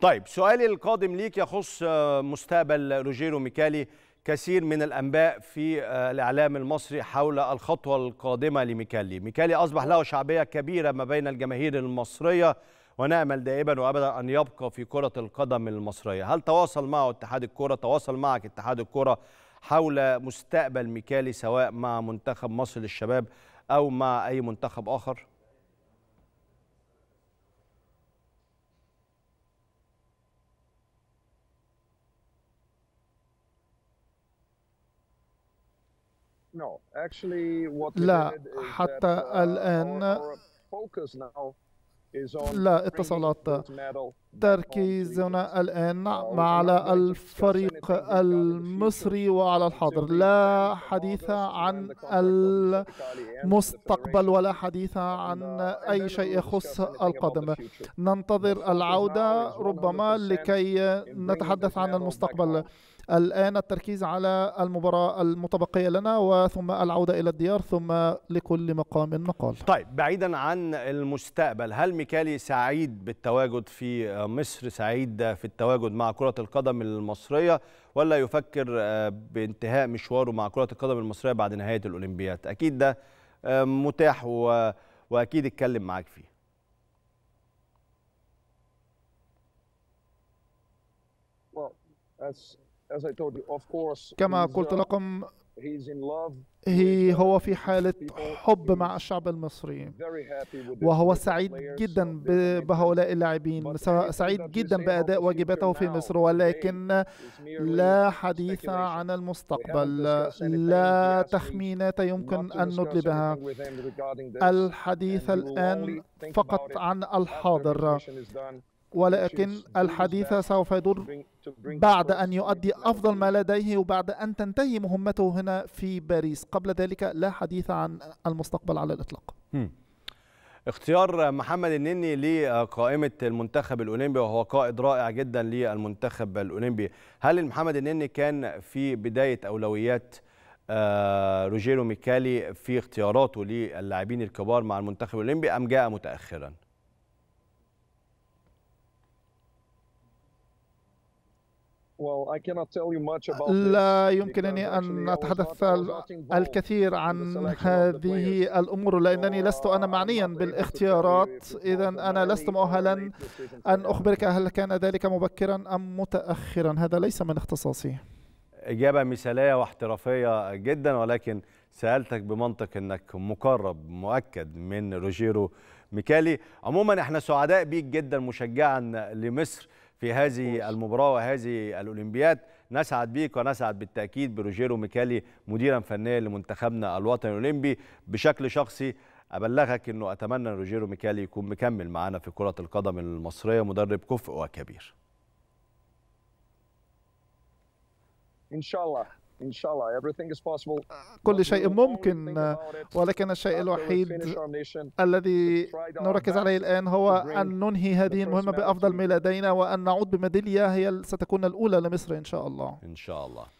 طيب سؤالي القادم ليك يخص آه، مستقبل روجيرو ميكالي كثير من الأنباء في آه، الإعلام المصري حول الخطوة القادمة لميكالي ميكالي أصبح له شعبية كبيرة ما بين الجماهير المصرية ونأمل دائما وأبدا أن يبقى في كرة القدم المصرية هل تواصل معه اتحاد الكرة تواصل معك اتحاد الكرة حول مستقبل ميكالي سواء مع منتخب مصر للشباب أو مع أي منتخب آخر؟ لا حتى uh, الآن لا اتصالات تركيزنا الآن على الفريق المصري وعلى الحاضر لا حديث عن المستقبل ولا حديث عن أي شيء يخص القادم ننتظر العودة ربما لكي نتحدث عن المستقبل الآن التركيز على المباراة المتبقية لنا وثم العودة إلى الديار ثم لكل مقام مقال طيب بعيدا عن المستقبل هل ميكالي سعيد بالتواجد في مصر سعيد في التواجد مع كرة القدم المصرية ولا يفكر آه، بانتهاء مشواره مع كرة القدم المصرية بعد نهاية الأولمبياد أكيد ده آه، متاح و... وأكيد اتكلم معاك فيه Well, that's كما قلت uh, لكم هي uh, هو في حالة حب مع الشعب المصري وهو سعيد جدا بهؤلاء اللاعبين سعيد جدا بأداء واجباته في مصر ولكن لا حديث عن المستقبل لا تخمينات يمكن أن نطلبها الحديث الآن فقط عن الحاضر ولكن الحديث سوف يدور بعد أن يؤدي أفضل ما لديه وبعد أن تنتهي مهمته هنا في باريس قبل ذلك لا حديث عن المستقبل على الإطلاق اختيار محمد النني لقائمة المنتخب الأولمبي وهو قائد رائع جدا للمنتخب الأولمبي هل محمد النني كان في بداية أولويات آه، روجيرو ميكالي في اختياراته للاعبين الكبار مع المنتخب الأولمبي أم جاء متأخراً؟ لا يمكنني أن أتحدث الكثير عن هذه الأمور لأنني لست أنا uh, معنيا بالاختيارات إذا أنا لست مؤهلا أن أخبرك هل كان ذلك مبكرا أم متأخرا هذا ليس من اختصاصي إجابة مثالية واحترافية جدا ولكن سألتك بمنطق أنك مقرب مؤكد من روجيرو ميكالي عموما احنا سعداء بيك جدا مشجعا لمصر في هذه المباراة وهذه الأولمبياد نسعد بيك ونسعد بالتأكيد بروجيرو ميكالي مديرا فنيا لمنتخبنا الوطني الأولمبي بشكل شخصي أبلغك أنه أتمنى أن روجيرو ميكالي يكون مكمل معانا في كرة القدم المصرية مدرب كفء وكبير إن شاء الله آه، كل شيء ممكن ولكن الشيء الوحيد الذي نركز عليه الآن هو أن ننهي هذه المهمة بأفضل ما لدينا وأن نعود بميدالية هي ستكون الأولى لمصر إن شاء الله إن شاء الله